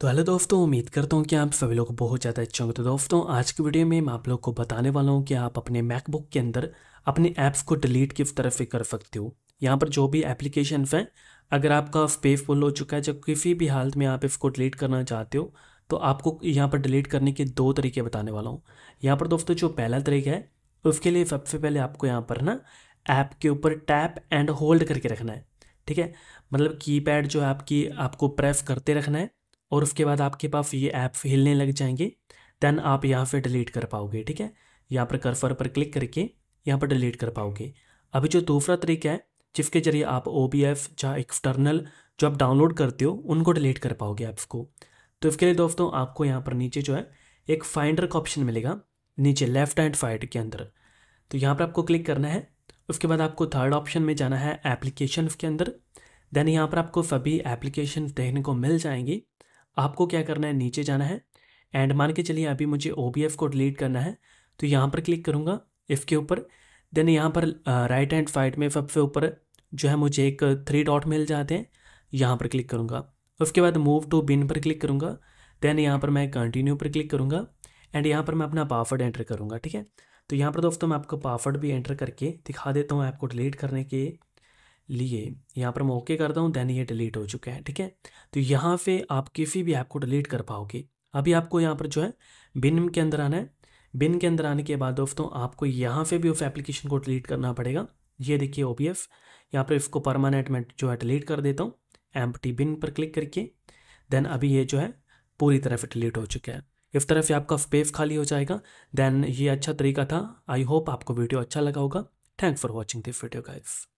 तो हेलो दोस्तों उम्मीद करता हूँ कि आप सभी लोग बहुत ज़्यादा अच्छे होंगे तो दोस्तों आज की वीडियो में मैं आप लोग को बताने वाला हूँ कि आप अपने मैकबुक के अंदर अपने ऐप्स को डिलीट किस तरह से कर सकते हो यहाँ पर जो भी एप्लीकेशन हैं अगर आपका स्पेस फुल हो चुका है जब किसी भी हालत में आप इसको डिलीट करना चाहते हो तो आपको यहाँ पर डिलीट करने के दो तरीके बताने वाला हूँ यहाँ पर दोस्तों जो पहला तरीका है उसके लिए सबसे पहले आपको यहाँ पर ना ऐप के ऊपर टैप एंड होल्ड करके रखना है ठीक है मतलब कीपैड जो है आपकी आपको प्रेस करते रखना है और उसके बाद आपके पास ये ऐप हिलने लग जाएंगे देन आप यहाँ से डिलीट कर पाओगे ठीक है यहाँ पर कर्फर पर क्लिक करके यहाँ पर डिलीट कर पाओगे अभी जो दूसरा तरीका है जिसके जरिए आप ओ बी एफ या एक्सटर्नल जो आप डाउनलोड करते हो उनको डिलीट कर पाओगे ऐप्स को तो इसके लिए दोस्तों आपको यहाँ पर नीचे जो है एक फाइंडर का ऑप्शन मिलेगा नीचे लेफ्ट एंड फाइट के अंदर तो यहाँ पर आपको क्लिक करना है उसके बाद आपको थर्ड ऑप्शन में जाना है एप्लीकेशन के अंदर देन यहाँ पर आपको सभी एप्लीकेशन देखने को मिल जाएंगी आपको क्या करना है नीचे जाना है एंड मान के चलिए अभी मुझे ओ को डिलीट करना है तो यहाँ पर क्लिक करूँगा इफ़ के ऊपर देन यहाँ पर राइट हैंड साइड में सबसे ऊपर जो है मुझे एक थ्री डॉट मिल जाते हैं यहाँ पर क्लिक करूँगा उसके बाद मूव टू बिन पर क्लिक करूँगा देन यहाँ पर मैं कंटिन्यू पर क्लिक करूँगा एंड यहाँ पर मैं अपना पासवर्ड एंटर करूँगा ठीक है तो यहाँ पर दोस्तों मैं आपको पासवर्ड भी एंटर करके दिखा देता हूँ ऐप को डिलीट करने के लिए यहाँ पर मैं ओके करता हूँ देन ये डिलीट हो चुका है ठीक है तो यहाँ पे आप किसी भी ऐप को डिलीट कर पाओगे अभी आपको यहाँ पर जो है बिन के अंदर आना है बिन के अंदर आने के बाद दोस्तों आपको यहाँ पे भी उस एप्लीकेशन को डिलीट करना पड़ेगा ये देखिए ओ पी एफ यहाँ पर इसको परमानेंट में जो है डिलीट कर देता हूँ एम टी बिन पर क्लिक करके देन अभी ये जो है पूरी तरह से डिलीट हो चुका है इस तरह से आपका स्पेस खाली हो जाएगा देन ये अच्छा तरीका था आई होप आपको वीडियो अच्छा लगा होगा thanks for watching this video guys